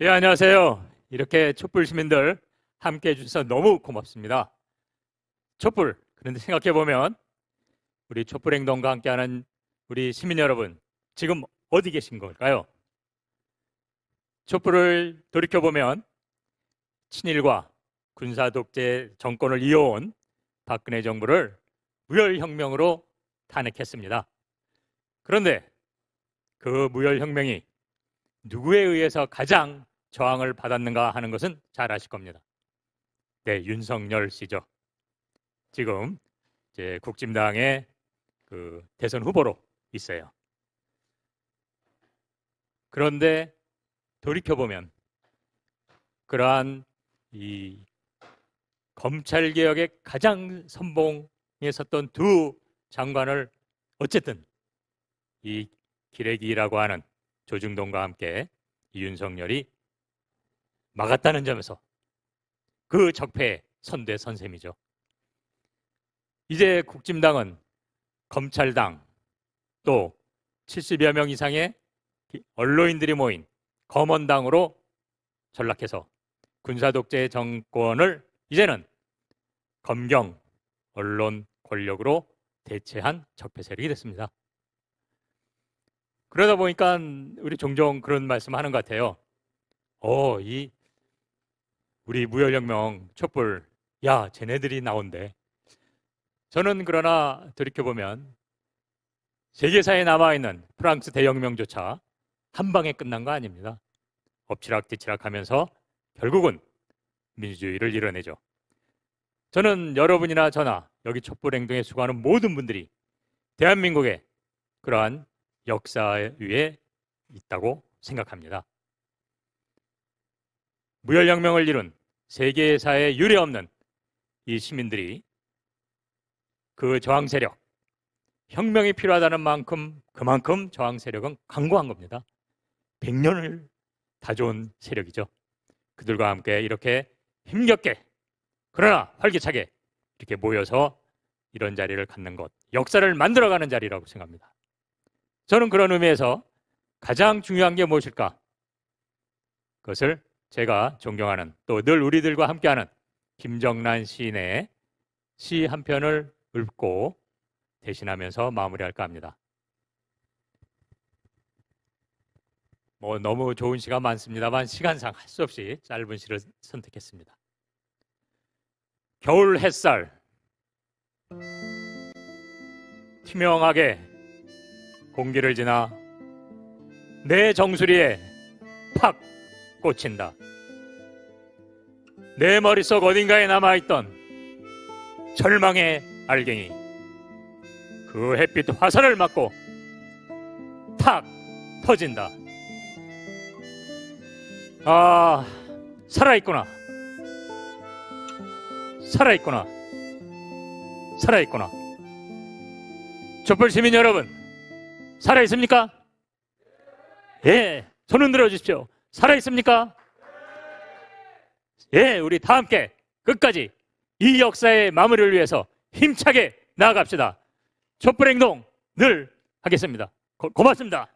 예, 안녕하세요. 이렇게 촛불 시민들 함께 해주셔서 너무 고맙습니다. 촛불, 그런데 생각해 보면 우리 촛불 행동과 함께하는 우리 시민 여러분, 지금 어디 계신 걸까요? 촛불을 돌이켜 보면 친일과 군사 독재 정권을 이어온 박근혜 정부를 무혈혁명으로 탄핵했습니다. 그런데 그 무혈혁명이 누구에 의해서 가장 저항을 받았는가 하는 것은 잘 아실 겁니다. 네, 윤석열 씨죠. 지금 이제 국진당의 그 대선 후보로 있어요. 그런데 돌이켜 보면 그러한 이 검찰 개혁의 가장 선봉에 섰던 두 장관을 어쨌든 이 기레기라고 하는 조중동과 함께 윤석열이 막았다는 점에서 그적폐 선대선 생이죠 이제 국진당은 검찰당 또 70여 명 이상의 언론인들이 모인 검언당으로 전락해서 군사독재 정권을 이제는 검경, 언론 권력으로 대체한 적폐 세력이 됐습니다. 그러다 보니까 우리 종종 그런 말씀하는 것 같아요. 어, 이 우리 무혈혁명 촛불, 야, 쟤네들이 나온대. 저는 그러나 돌이켜보면 세계사에 남아있는 프랑스 대혁명조차 한 방에 끝난 거 아닙니다. 엎치락뒤치락 하면서 결국은 민주주의를 이뤄내죠. 저는 여러분이나 저나 여기 촛불 행동에 수고하는 모든 분들이 대한민국에 그러한 역사 위에 있다고 생각합니다. 무혈혁명을 이룬 세계사에 유례없는 이 시민들이 그 저항 세력, 혁명이 필요하다는 만큼 그만큼 저항 세력은 강고한 겁니다. 100년을 다져온 세력이죠. 그들과 함께 이렇게 힘겹게 그러나 활기차게 이렇게 모여서 이런 자리를 갖는 것, 역사를 만들어가는 자리라고 생각합니다. 저는 그런 의미에서 가장 중요한 게 무엇일까? 그것을 제가 존경하는 또 늘 우리들과 함께하는 김정란 시인의 시 한 편을 읊고 대신하면서 마무리할까 합니다. 뭐 너무 좋은 시가 많습니다만 시간상 할 수 없이 짧은 시를 선택했습니다. 겨울 햇살 투명하게 공기를 지나 내 정수리에 팍 꽂힌다. 내 머릿속 어딘가에 남아있던 절망의 알갱이. 그 햇빛 화살을 맞고 탁 터진다. 아, 살아있구나. 살아있구나. 살아있구나. 촛불 시민 여러분. 살아 있습니까? 예. 손 흔들어 주십시오. 살아 있습니까? 예, 우리 다 함께 끝까지 이 역사의 마무리를 위해서 힘차게 나아갑시다. 촛불 행동 늘 하겠습니다. 고, 고맙습니다.